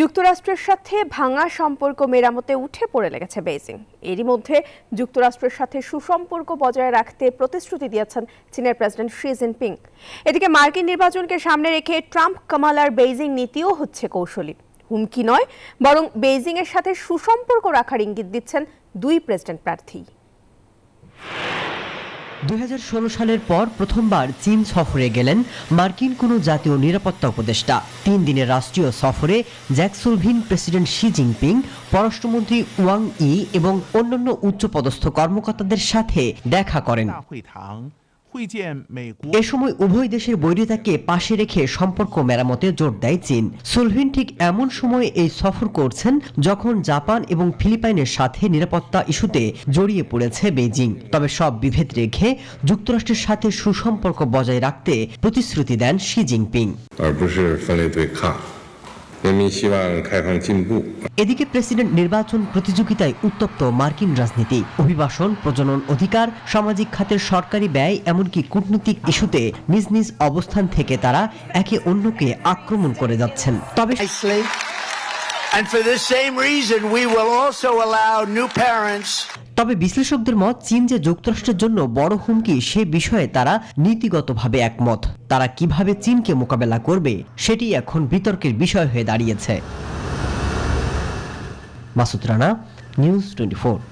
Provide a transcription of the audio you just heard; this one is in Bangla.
যুক্তরাষ্ট্রের সাথে ভাঙা সম্পর্ক মেরামতে উঠে পড়ে লেগেছে বেইজিং এরই মধ্যে যুক্তরাষ্ট্রের সাথে সুসম্পর্ক বজায় রাখতে প্রতিশ্রুতি দিয়েছেন চীনের প্রেসিডেন্ট শি জিনপিং এদিকে মার্কিন নির্বাচনকে সামনে রেখে ট্রাম্প কামালার বেইজিং নীতিও হচ্ছে কৌশলী হুমকি নয় বরং বেইজিংয়ের সাথে সুসম্পর্ক রাখার ইঙ্গিত দিচ্ছেন দুই প্রেসিডেন্ট প্রার্থী 2016 সালের পর প্রথমবার চীন সফরে গেলেন মার্কিন কোনো জাতীয় নিরাপত্তা উপদেষ্টা তিন দিনের রাষ্ট্রীয় সফরে জ্যাকসুলভিন প্রেসিডেন্ট শি জিনপিং পররাষ্ট্রমন্ত্রী ওয়াং ই এবং অন্যান্য উচ্চপদস্থ কর্মকর্তাদের সাথে দেখা করেন এ সময় উভয় দেশের বৈরিতাকে পাশে রেখে সম্পর্ক মেরামতে জোর দেয় চীন সুলভিন ঠিক এমন সময়ে এই সফর করছেন যখন জাপান এবং ফিলিপাইনের সাথে নিরাপত্তা ইস্যুতে জড়িয়ে পড়েছে বেজিং তবে সব বিভেদ রেখে যুক্তরাষ্ট্রের সাথে সুসম্পর্ক বজায় রাখতে প্রতিশ্রুতি দেন শি জিনপিং এদিকে প্রেসিডেন্ট নির্বাচন প্রতিযোগিতায় উত্তপ্ত মার্কিন রাজনীতি অভিবাসন প্রজনন অধিকার সামাজিক খাতের সরকারি ব্যয় এমনকি কূটনৈতিক ইস্যুতে নিজ নিজ অবস্থান থেকে তারা একে অন্যকে আক্রমণ করে যাচ্ছেন তবে And for same reason, we will also allow new parents তবে বিশ্লেষকদের মত চীন যে যুক্তরাষ্ট্রের জন্য বড় হুমকি সে বিষয়ে তারা নীতিগতভাবে একমত তারা কিভাবে চীনকে মোকাবেলা করবে সেটি এখন বিতর্কের বিষয় হয়ে দাঁড়িয়েছে মাসুদ রানা নিউজ টোয়েন্টি